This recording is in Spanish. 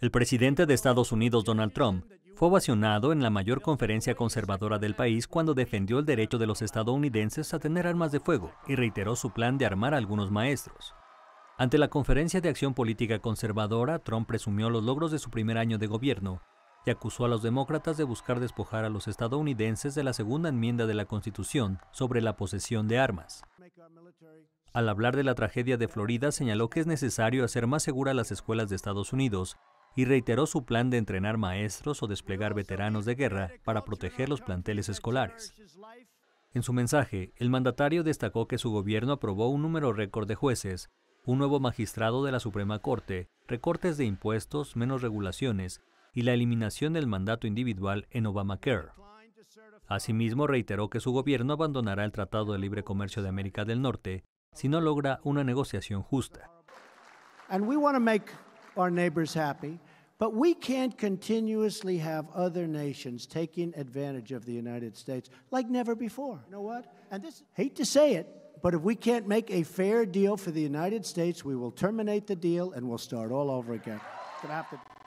El presidente de Estados Unidos, Donald Trump, fue ovacionado en la mayor conferencia conservadora del país cuando defendió el derecho de los estadounidenses a tener armas de fuego y reiteró su plan de armar a algunos maestros. Ante la Conferencia de Acción Política Conservadora, Trump presumió los logros de su primer año de gobierno y acusó a los demócratas de buscar despojar a los estadounidenses de la segunda enmienda de la Constitución sobre la posesión de armas. Al hablar de la tragedia de Florida, señaló que es necesario hacer más seguras las escuelas de Estados Unidos y reiteró su plan de entrenar maestros o desplegar veteranos de guerra para proteger los planteles escolares. En su mensaje, el mandatario destacó que su gobierno aprobó un número récord de jueces, un nuevo magistrado de la Suprema Corte, recortes de impuestos, menos regulaciones y la eliminación del mandato individual en Obamacare. Asimismo, reiteró que su gobierno abandonará el Tratado de Libre Comercio de América del Norte si no logra una negociación justa. But we can't continuously have other nations taking advantage of the United States like never before. You know what? And this hate to say it, but if we can't make a fair deal for the United States, we will terminate the deal and we'll start all over again. gonna have to